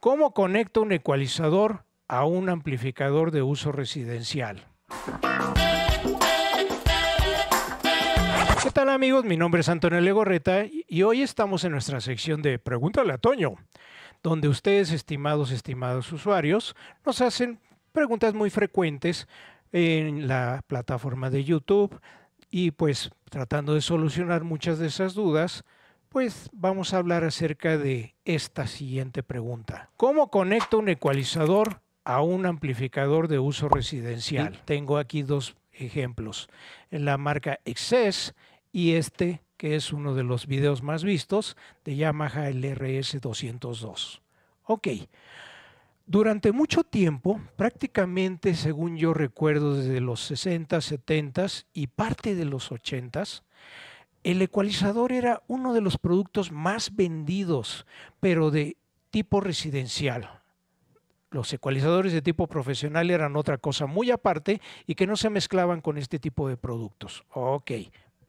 ¿Cómo conecta un ecualizador a un amplificador de uso residencial? ¿Qué tal amigos? Mi nombre es Antonio Legorreta y hoy estamos en nuestra sección de Pregúntale a Toño, donde ustedes, estimados, estimados usuarios, nos hacen preguntas muy frecuentes en la plataforma de YouTube y pues tratando de solucionar muchas de esas dudas, pues vamos a hablar acerca de esta siguiente pregunta. ¿Cómo conecto un ecualizador a un amplificador de uso residencial? Tengo aquí dos ejemplos. En La marca Excess y este que es uno de los videos más vistos de Yamaha LRS 202. Ok. Durante mucho tiempo, prácticamente según yo recuerdo desde los 60, 70 y parte de los 80s, el ecualizador era uno de los productos más vendidos, pero de tipo residencial. Los ecualizadores de tipo profesional eran otra cosa muy aparte y que no se mezclaban con este tipo de productos. Ok.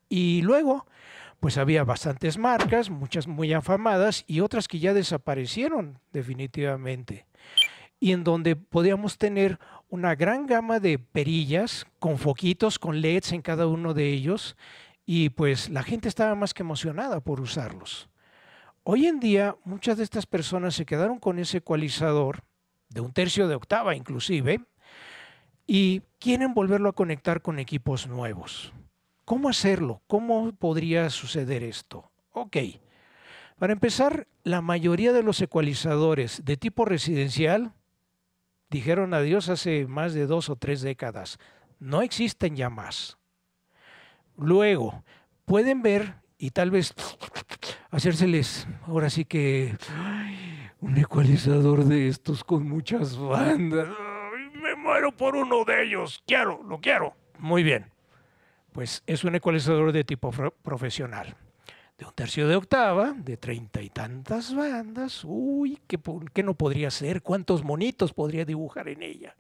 Y luego, pues había bastantes marcas, muchas muy afamadas y otras que ya desaparecieron definitivamente. Y en donde podíamos tener una gran gama de perillas con foquitos, con LEDs en cada uno de ellos y pues la gente estaba más que emocionada por usarlos. Hoy en día muchas de estas personas se quedaron con ese ecualizador, de un tercio de octava inclusive, y quieren volverlo a conectar con equipos nuevos. ¿Cómo hacerlo? ¿Cómo podría suceder esto? Ok. Para empezar, la mayoría de los ecualizadores de tipo residencial dijeron adiós hace más de dos o tres décadas. No existen ya más. Luego, pueden ver y tal vez hacérseles, ahora sí que, un ecualizador de estos con muchas bandas. me muero por uno de ellos. Quiero, lo quiero. Muy bien. Pues es un ecualizador de tipo profesional. De un tercio de octava, de treinta y tantas bandas. Uy, ¿qué, ¿qué no podría ser? ¿Cuántos monitos podría dibujar en ella?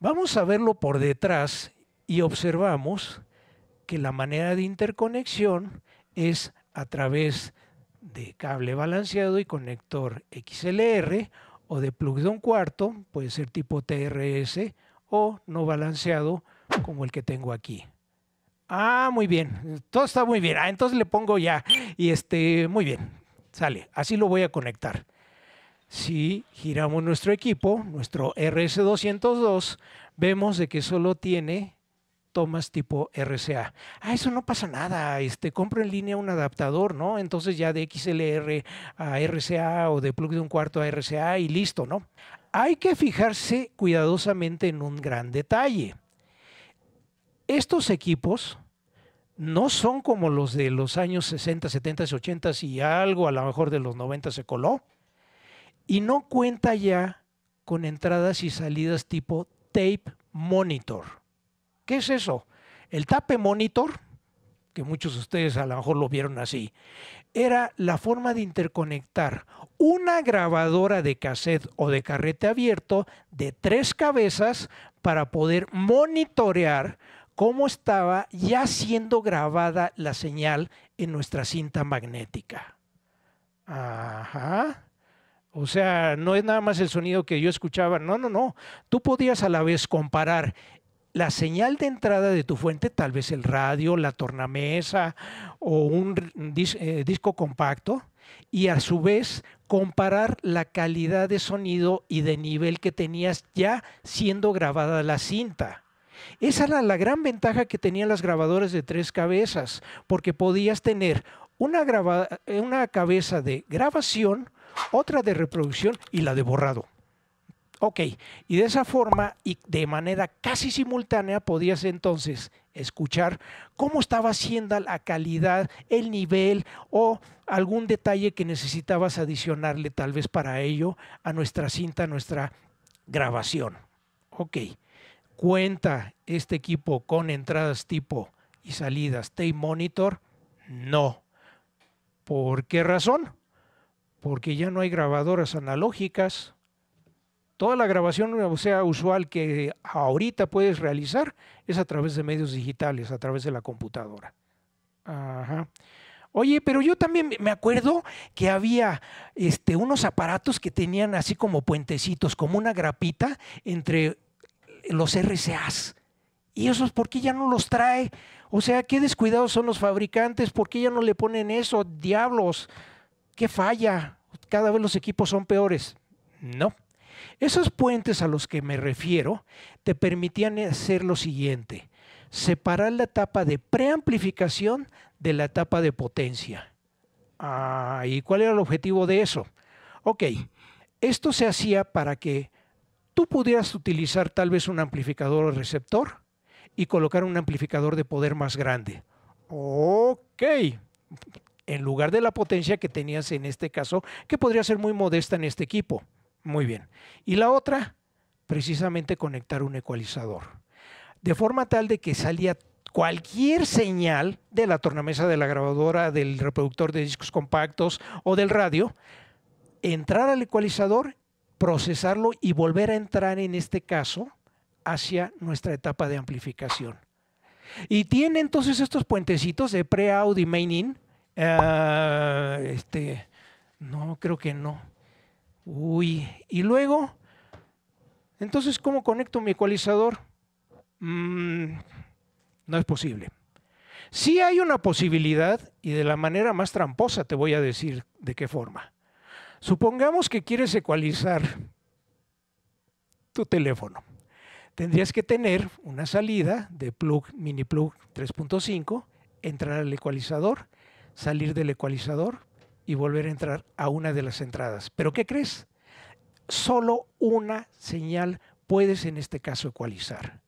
Vamos a verlo por detrás y observamos que la manera de interconexión es a través de cable balanceado y conector XLR o de plug de un cuarto, puede ser tipo TRS o no balanceado como el que tengo aquí. Ah, muy bien, todo está muy bien. Ah, entonces le pongo ya y este, muy bien, sale, así lo voy a conectar. Si giramos nuestro equipo, nuestro RS202, vemos de que solo tiene tomas tipo RCA. Ah, eso no pasa nada, este, compro en línea un adaptador, ¿no? Entonces ya de XLR a RCA o de plug de un cuarto a RCA y listo, ¿no? Hay que fijarse cuidadosamente en un gran detalle. Estos equipos no son como los de los años 60, 70, 80 y algo a lo mejor de los 90 se coló. Y no cuenta ya con entradas y salidas tipo tape monitor. ¿Qué es eso? El tape monitor, que muchos de ustedes a lo mejor lo vieron así, era la forma de interconectar una grabadora de cassette o de carrete abierto de tres cabezas para poder monitorear cómo estaba ya siendo grabada la señal en nuestra cinta magnética. Ajá. O sea, no es nada más el sonido que yo escuchaba, no, no, no. Tú podías a la vez comparar la señal de entrada de tu fuente, tal vez el radio, la tornamesa o un eh, disco compacto, y a su vez comparar la calidad de sonido y de nivel que tenías ya siendo grabada la cinta. Esa era la gran ventaja que tenían las grabadoras de tres cabezas, porque podías tener una, eh, una cabeza de grabación, otra de reproducción y la de borrado. Ok, y de esa forma y de manera casi simultánea podías entonces escuchar cómo estaba haciendo la calidad, el nivel o algún detalle que necesitabas adicionarle tal vez para ello a nuestra cinta, a nuestra grabación. Ok, ¿cuenta este equipo con entradas tipo y salidas tape monitor? No. ¿Por qué razón? Porque ya no hay grabadoras analógicas. Toda la grabación, o sea, usual que ahorita puedes realizar es a través de medios digitales, a través de la computadora. Ajá. Oye, pero yo también me acuerdo que había este, unos aparatos que tenían así como puentecitos, como una grapita entre los RCAs. ¿Y esos por qué ya no los trae? O sea, qué descuidados son los fabricantes, ¿por qué ya no le ponen eso? Diablos, qué falla. Cada vez los equipos son peores. No. Esos puentes a los que me refiero te permitían hacer lo siguiente, separar la etapa de preamplificación de la etapa de potencia. Ah, ¿Y cuál era el objetivo de eso? Ok, esto se hacía para que tú pudieras utilizar tal vez un amplificador receptor y colocar un amplificador de poder más grande. Ok, en lugar de la potencia que tenías en este caso, que podría ser muy modesta en este equipo. Muy bien. Y la otra, precisamente conectar un ecualizador. De forma tal de que salía cualquier señal de la tornamesa, de la grabadora, del reproductor de discos compactos o del radio, entrar al ecualizador, procesarlo y volver a entrar en este caso hacia nuestra etapa de amplificación. Y tiene entonces estos puentecitos de pre-out y main-in. Ah, este, no, creo que no. Uy, y luego, entonces, ¿cómo conecto mi ecualizador? Mm, no es posible. Sí hay una posibilidad y de la manera más tramposa te voy a decir de qué forma. Supongamos que quieres ecualizar tu teléfono. Tendrías que tener una salida de plug, mini plug 3.5, entrar al ecualizador, salir del ecualizador, y volver a entrar a una de las entradas. ¿Pero qué crees? Solo una señal puedes en este caso ecualizar.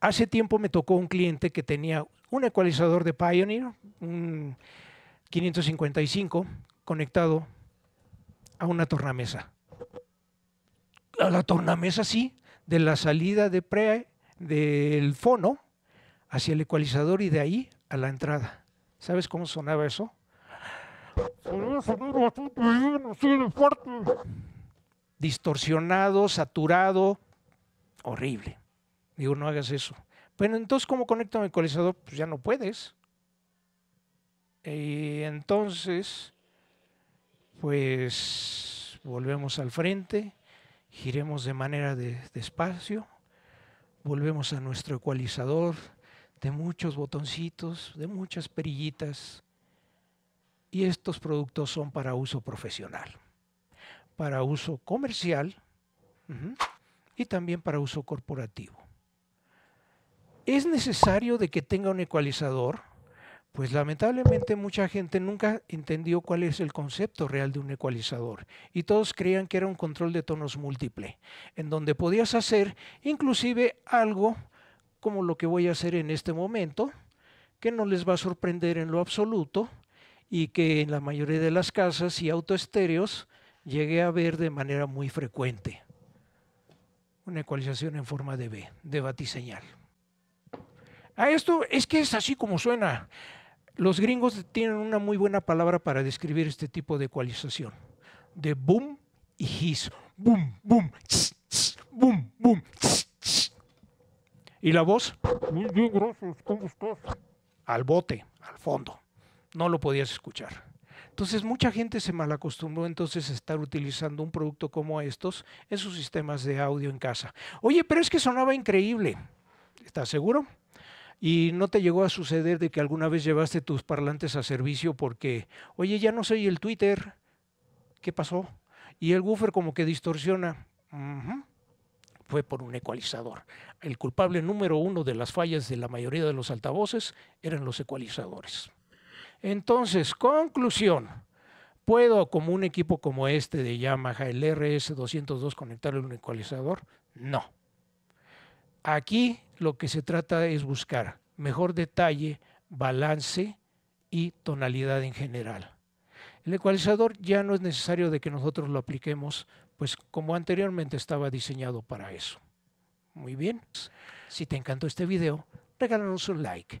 Hace tiempo me tocó un cliente que tenía un ecualizador de Pioneer, un 555, conectado a una tornamesa. A la tornamesa sí, de la salida de pre del fono hacia el ecualizador y de ahí a la entrada. ¿Sabes cómo sonaba eso? Distorsionado, saturado, horrible. Digo, no hagas eso. Bueno, entonces, ¿cómo conecto mi ecualizador? Pues ya no puedes. Y entonces, pues volvemos al frente, giremos de manera de, despacio, volvemos a nuestro ecualizador de muchos botoncitos, de muchas perillitas y estos productos son para uso profesional, para uso comercial y también para uso corporativo. ¿Es necesario de que tenga un ecualizador? Pues lamentablemente mucha gente nunca entendió cuál es el concepto real de un ecualizador y todos creían que era un control de tonos múltiple, en donde podías hacer inclusive algo como lo que voy a hacer en este momento, que no les va a sorprender en lo absoluto, y que en la mayoría de las casas y autoestéreos llegué a ver de manera muy frecuente. Una ecualización en forma de B, de batiseñal. A ah, esto es que es así como suena. Los gringos tienen una muy buena palabra para describir este tipo de ecualización. De boom y hiss. Boom, boom, tss, boom, boom. Tss, y la voz, muy bien, gracias, ¿cómo Al bote, al fondo no lo podías escuchar. Entonces mucha gente se malacostumbró entonces a estar utilizando un producto como estos en sus sistemas de audio en casa. Oye, pero es que sonaba increíble. ¿Estás seguro? ¿Y no te llegó a suceder de que alguna vez llevaste tus parlantes a servicio porque, oye, ya no soy el Twitter? ¿Qué pasó? Y el woofer como que distorsiona. fue por un ecualizador. El culpable número uno de las fallas de la mayoría de los altavoces eran los ecualizadores. Entonces, conclusión. ¿Puedo, como un equipo como este de Yamaha, el RS202, conectar un ecualizador? No. Aquí lo que se trata es buscar mejor detalle, balance y tonalidad en general. El ecualizador ya no es necesario de que nosotros lo apliquemos, pues como anteriormente estaba diseñado para eso. Muy bien. Si te encantó este video, regálanos un like.